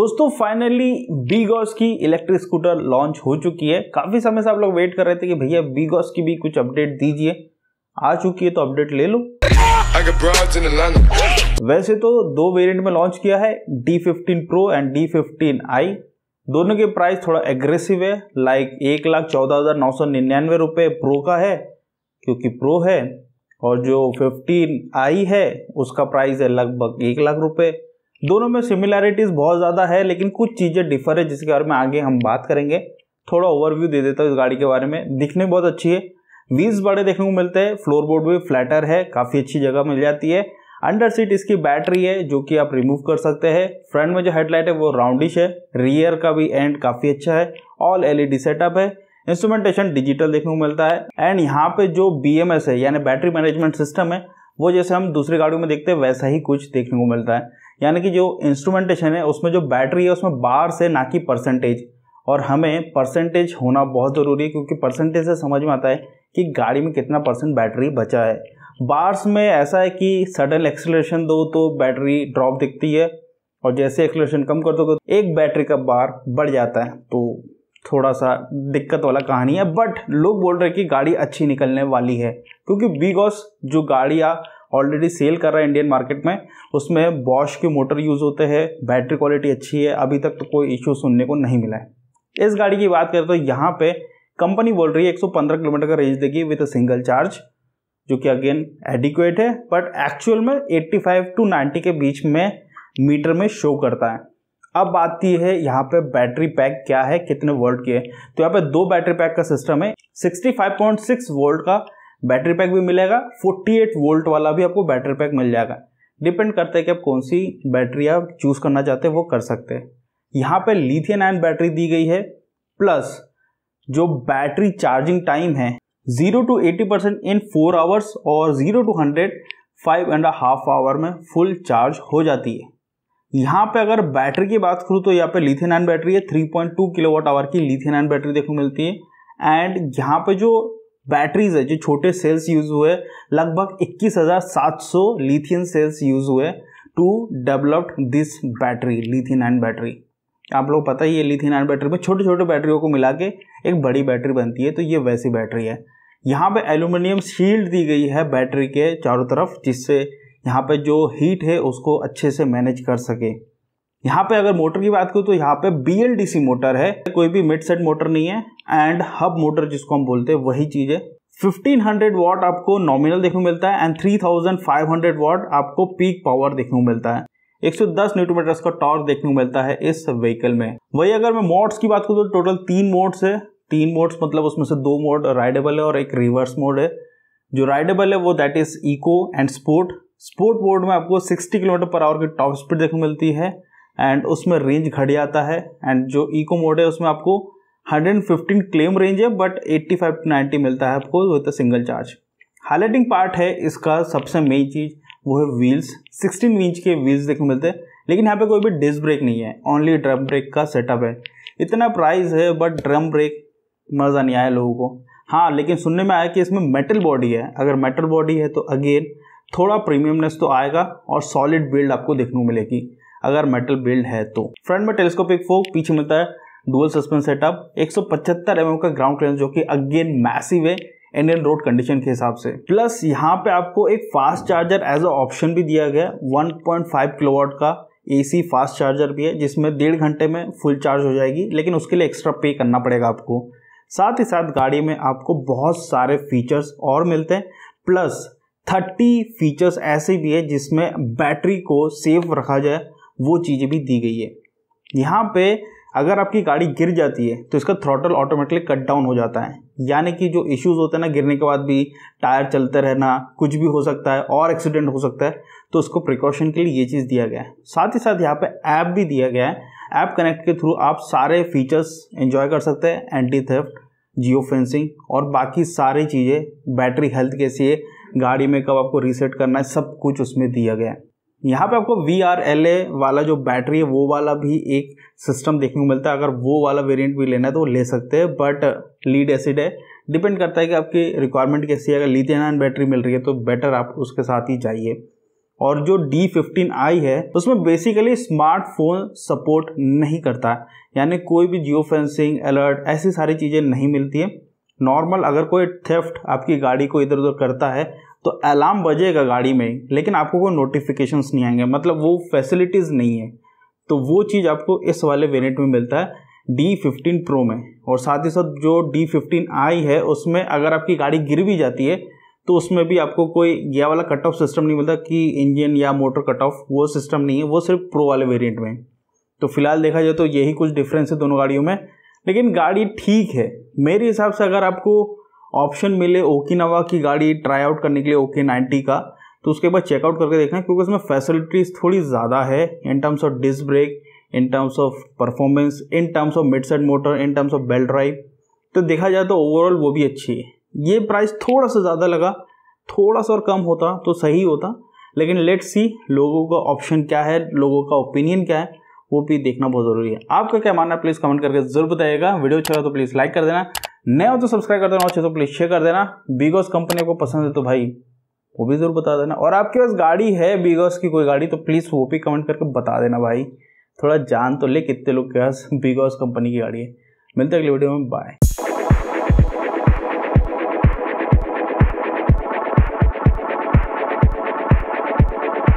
दोस्तों फाइनली बीगॉस की electric scooter launch हो चुकी है काफ़ी समय से आप लोग वेट कर रहे थे कि भैया बीगॉस की भी कुछ अपडेट दीजिए आ चुकी है तो अपडेट ले लो वैसे तो दो वेरिएंट में लॉन्च किया है D fifteen pro and D fifteen I दोनों के प्राइस थोड़ा एग्रेसिव है लाइक एक लाख चौदह हज़ार नौ सौ निन्यानवे रुपये प्रो का है क्योंकि प्रो है और जो फिफ्टीन आई है उसका प्राइस है लगभग एक लाख रुपये दोनों में सिमिलैरिटीज़ बहुत ज़्यादा है लेकिन कुछ चीज़ें डिफर है जिसके बारे में आगे हम बात करेंगे थोड़ा ओवरव्यू दे देता हूँ इस गाड़ी के बारे में दिखने बहुत अच्छी है व्हील्स बड़े देखने को मिलते हैं फ्लोर बोर्ड भी फ्लैटर है काफ़ी अच्छी जगह मिल जाती है अंडर सीट इसकी बैटरी है जो कि आप रिमूव कर सकते हैं फ्रंट में जो हेडलाइट है वो राउंडिश है रियर का भी एंड काफ़ी अच्छा है ऑल एलईडी सेटअप है इंस्ट्रूमेंटेशन डिजिटल देखने को मिलता है एंड यहाँ पे जो बी है यानी बैटरी मैनेजमेंट सिस्टम है वो जैसे हम दूसरी गाड़ियों में देखते हैं वैसा ही कुछ देखने को मिलता है यानी कि जो इंस्ट्रूमेंटेशन है उसमें जो बैटरी है उसमें बार से ना कि परसेंटेज और हमें परसेंटेज होना बहुत ज़रूरी है क्योंकि परसेंटेज से समझ में आता है कि गाड़ी में कितना परसेंट बैटरी बचा है बार्स में ऐसा है कि सडन एक्सलेशन दो तो बैटरी ड्रॉप दिखती है और जैसे एक्सलेशन कम कर दो एक बैटरी का बार बढ़ जाता है तो थोड़ा सा दिक्कत वाला कहानी है बट लोग बोल रहे हैं कि गाड़ी अच्छी निकलने वाली है क्योंकि बिकॉज जो गाड़ियाँ ऑलरेडी सेल कर रहा है इंडियन मार्केट में उसमें बॉश के मोटर यूज़ होते हैं बैटरी क्वालिटी अच्छी है अभी तक तो कोई इश्यू सुनने को नहीं मिला है इस गाड़ी की बात करें तो यहाँ पे कंपनी बोल रही है 115 किलोमीटर का रेंज देगी विथ अ सिंगल चार्ज जो कि अगेन एडिक्वेट है बट एक्चुअल में 85 टू 90 के बीच में मीटर में शो करता है अब बात यह है यहाँ पे बैटरी पैक क्या है कितने वोल्ट की है तो यहाँ पे दो बैटरी पैक का सिस्टम है 65.6 वोल्ट का बैटरी पैक भी मिलेगा 48 वोल्ट वाला भी आपको बैटरी पैक मिल जाएगा डिपेंड करता है कि आप कौन सी बैटरी आप चूज़ करना चाहते हैं वो कर सकते हैं यहाँ पे लिथियन आयन बैटरी दी गई है प्लस जो बैटरी चार्जिंग टाइम है zero to eighty percent in four hours और zero to hundred five and half hour में फुल चार्ज हो जाती है यहाँ पे अगर बैटरी की बात करूँ तो यहाँ पे लिथियन आयन बैटरी है 3.2 किलोवाट आवर की लिथियन आयन बैटरी देखने को मिलती है एंड यहाँ पे जो बैटरीज है जो छोटे सेल्स यूज हुए लगभग 21,700 लिथियन सेल्स यूज हुए to develop this battery lithium ion battery आप लोग पता ही है लिथियन आयन बैटरी में छोटे छोटे बैटरियों को मिला के एक बड़ी बैटरी बनती है तो ये वैसी बैटरी है यहाँ पे एल्यूमिनियम शील्ड दी गई है बैटरी के चारों तरफ जिससे यहाँ पे जो हीट है उसको अच्छे से मैनेज कर सके यहाँ पे अगर मोटर की बात करूँ तो यहाँ पे बी मोटर है कोई भी मिड सेट मोटर नहीं है एंड हब मोटर जिसको हम बोलते हैं वही चीज़ है 1500 वॉट आपको नॉमिनल देखने को मिलता है एंड 3500 वॉट आपको पीक पावर देखने को मिलता है 110 दस मीटर्स का टॉर्क देखने को मिलता है इस व्हीकल में वही अगर मैं मोड्स की बात करूँ तो टोटल तीन मोड्स है तीन मोड्स मतलब उसमें से दो मोड राइडेबल है और एक रिवर्स मोड है जो राइडेबल है वो that is eco and sport sport mode में आपको 60 किलोमीटर पर आवर की टॉप स्पीड देखने को मिलती है एंड उसमें रेंज घट जाता है एंड जो इको मोड है उसमें आपको 115 क्लेम रेंज है बट 85 टू नाइन्टी मिलता है आपको with a single charge highlighting part है इसका सबसे मेन चीज़ वो है व्हील्स 16 इंच के व्हील्स देखने मिलते हैं लेकिन यहाँ पे कोई भी डिस्क ब्रेक नहीं है ओनली ड्रम ब्रेक का सेटअप है इतना प्राइस है बट ड्रम ब्रेक मज़ा नहीं आया लोगों को हाँ लेकिन सुनने में आया कि इसमें मेटल बॉडी है अगर मेटल बॉडी है तो अगेन थोड़ा प्रीमियमनेस तो आएगा और सॉलिड बिल्ड आपको देखने को मिलेगी अगर मेटल बिल्ड है तो फ्रंट में टेलीस्कोपिक फोक पीछे मिलता है डुअल सस्पेंस सेटअप एक सौ mm का ग्राउंड क्लियरेंस जो कि अगेन मैसिव है इंडियन रोड कंडीशन के हिसाब से प्लस यहाँ पे आपको एक fast charger as a option भी दिया गया 1.5 किलोवाट का एसी फास्ट चार्जर भी है जिसमें डेढ़ घंटे में फुल चार्ज हो जाएगी लेकिन उसके लिए एक्स्ट्रा पे करना पड़ेगा आपको साथ ही साथ गाड़ी में आपको बहुत सारे फीचर्स और मिलते हैं प्लस थर्टी फीचर्स ऐसे भी है जिसमें बैटरी को सेफ रखा जाए वो चीज़ें भी दी गई है यहाँ पे अगर आपकी गाड़ी गिर जाती है तो इसका थ्रोटल ऑटोमेटिकली कट डाउन हो जाता है यानी कि जो इश्यूज़ होते हैं ना गिरने के बाद भी टायर चलते रहना कुछ भी हो सकता है और एक्सीडेंट हो सकता है तो उसको प्रिकॉशन के लिए ये चीज़ दिया गया है साथ ही साथ यहाँ पे ऐप भी दिया गया है ऐप कनेक्ट के थ्रू आप सारे फीचर्स इंजॉय कर सकते हैं एंटी थेफ्ट जियो फेंसिंग और बाकी सारी चीज़ें बैटरी हेल्थ कैसी है गाड़ी में कब आपको रीसेट करना है सब कुछ उसमें दिया गया है यहाँ पे आपको वी आर एल ए वाला जो बैटरी है वो वाला भी एक सिस्टम देखने को मिलता है अगर वो वाला वेरिएंट भी लेना है तो ले सकते हैं बट लीड एसिड है डिपेंड करता है कि आपकी रिक्वायरमेंट कैसी है अगर लिथियम आयन बैटरी मिल रही है तो बेटर आप उसके साथ ही जाइए और जो डी फिफ्टीन आई है उसमें बेसिकली स्मार्टफोन सपोर्ट नहीं करता है यानी कोई भी जियो फेंसिंग अलर्ट ऐसी सारी चीज़ें नहीं मिलती है नॉर्मल अगर कोई थेफ्ट आपकी गाड़ी को इधर उधर करता है तो अलार्म बजेगा गाड़ी में लेकिन आपको कोई नोटिफिकेशंस नहीं आएंगे मतलब वो फैसिलिटीज़ नहीं है तो वो चीज़ आपको इस वाले वेरिएंट में मिलता है डी फिफ्टीन प्रो में और साथ ही साथ जो डी फिफ्टीन आई है उसमें अगर आपकी गाड़ी गिर भी जाती है तो उसमें भी आपको कोई यह वाला कट ऑफ सिस्टम नहीं मिलता कि इंजन या मोटर कट ऑफ वो सिस्टम नहीं है वो सिर्फ प्रो वाले वेरिएंट में तो फिलहाल देखा जाए तो यही कुछ डिफरेंस है दोनों गाड़ियों में लेकिन गाड़ी ठीक है मेरे हिसाब से अगर आपको ऑप्शन मिले ओकिनावा की गाड़ी ट्राई आउट करने के लिए ओके नाइन्टी का तो उसके बाद चेकआउट करके देखना क्योंकि उसमें फैसिलिटीज़ थोड़ी ज़्यादा है in terms of disc brake in terms of performance in terms of mid side motor in terms of belt drive तो देखा जाए तो ओवरऑल वो भी अच्छी है ये प्राइस थोड़ा सा ज़्यादा लगा थोड़ा सा और कम होता तो सही होता लेकिन लेट सी लोगों का ऑप्शन क्या है लोगों का ओपिनियन क्या है वो भी देखना बहुत ज़रूरी है आपका क्या मानना है प्लीज़ कमेंट करके जरूर बताइएगा वीडियो अच्छा लगा तो प्लीज़ लाइक कर देना नए हो तो सब्सक्राइब कर देना और अच्छे तो प्लीज़ शेयर कर देना बीगोस कंपनी को पसंद है तो भाई वो भी ज़रूर बता देना और आपके पास गाड़ी है बीगोस की कोई गाड़ी तो प्लीज़ वो भी कमेंट करके बता देना भाई थोड़ा जान तो ले कितने लोग के पास बीगोस कंपनी की गाड़ी है मिलते अगले वीडियो में बाय